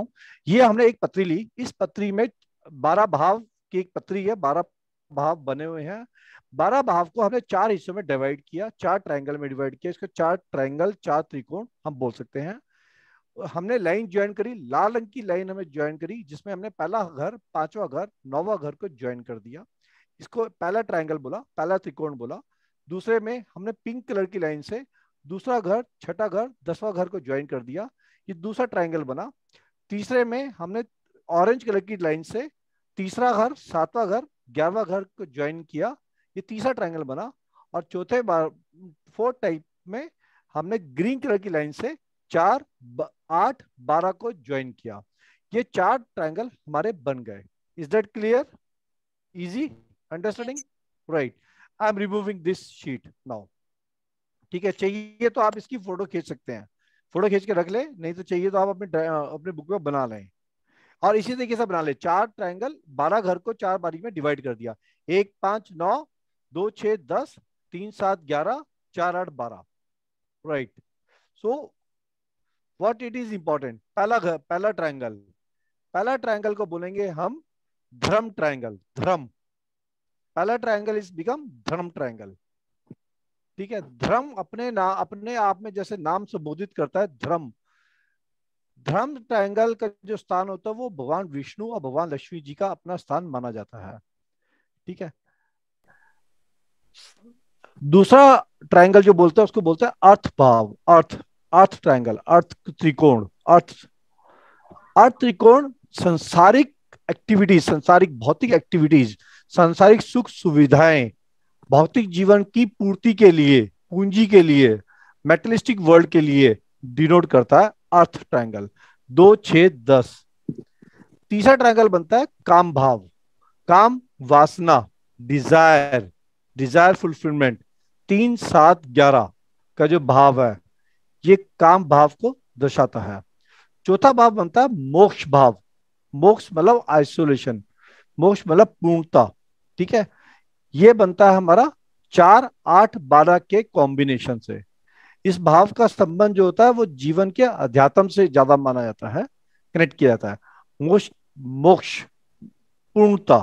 रहा हूँ ये हमने एक पत्री ली इस पत्री में बारह भाव की एक पत्री है बारह भाव बने हुए हैं बारह भाव को हमने चार हिस्सों में डिवाइड किया चार ट्रायंगल में डिवाइड किया इसको चार ट्रायंगल चार त्रिकोण हम बोल सकते हैं हमने लाइन ज्वाइन करी लाल रंग की लाइन हमें ज्वाइन करी जिसमें हमने पहला घर पांचवा घर नौवा घर को ज्वाइन कर दिया इसको पहला ट्राइंगल बोला पहला त्रिकोण बोला दूसरे में हमने पिंक कलर की लाइन से दूसरा घर छठा घर दसवा घर को ज्वाइन कर दिया ये दूसरा ट्राइंगल बना तीसरे में हमने ऑरेंज कलर की लाइन से तीसरा घर सातवां घर ग्यारहवा घर को ज्वाइन किया ये तीसरा ट्रायंगल बना और चौथे बार फोर्थ टाइप में हमने ग्रीन कलर की लाइन से चार आठ बारह को ज्वाइन किया ये चार ट्रायंगल हमारे बन गए is that clear easy understanding right I am removing this sheet now ठीक है चाहिए तो आप इसकी फोटो खींच सकते हैं फोटो खींच के रख ले नहीं तो चाहिए तो आप अपने अपने बुक में बना लें और इसी तरीके से बना ले चार ट्राइंगल बारह घर को चार बारी में डिवाइड कर दिया एक पांच नौ दो छ दस तीन सात ग्यारह चार आठ बारह right so what it is important पहला घर पहला ट्राइंगल पहला ट्राइंगल को बोलेंगे हम धर्म ट्राइंगल धर्म पहला ट्राइंगल इज बिकम धर्म ट्राइंगल ठीक है धर्म अपने ना अपने आप में जैसे नाम संबोधित करता है धर्म धर्म ट्रायंगल का जो स्थान होता है वो भगवान विष्णु और भगवान लक्ष्मी जी का अपना स्थान माना जाता है ठीक है दूसरा ट्रायंगल जो बोलता है उसको बोलता है अर्थ भाव अर्थ अर्थ ट्रायंगल अर्थ त्रिकोण अर्थ अर्थ त्रिकोण संसारिक एक्टिविटीज संसारिक भौतिक एक्टिविटीज सांसारिक सुख सुविधाएं भौतिक जीवन की पूर्ति के लिए पूंजी के लिए मेटलिस्टिक वर्ल्ड के लिए डिनोट करता है अर्थ ट्रायंगल दो छ दस तीसरा ट्रायंगल बनता है काम भाव काम वासना डिजायर डिजायर फुलफिलमेंट तीन सात ग्यारह का जो भाव है ये काम भाव को दर्शाता है चौथा भाव बनता है मोक्ष भाव मोक्ष मतलब आइसोलेशन मोक्ष मतलब पूर्णता ठीक है ये बनता है हमारा चार आठ बारह के कॉम्बिनेशन से इस भाव का संबंध जो होता है वो जीवन के अध्यात्म से ज्यादा माना जाता है कनेक्ट किया जाता है मोक्ष मोक्ष पूर्णता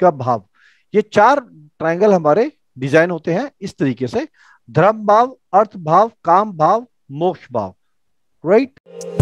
का भाव ये चार ट्रायंगल हमारे डिजाइन होते हैं इस तरीके से धर्म भाव अर्थ भाव काम भाव मोक्ष भाव राइट right?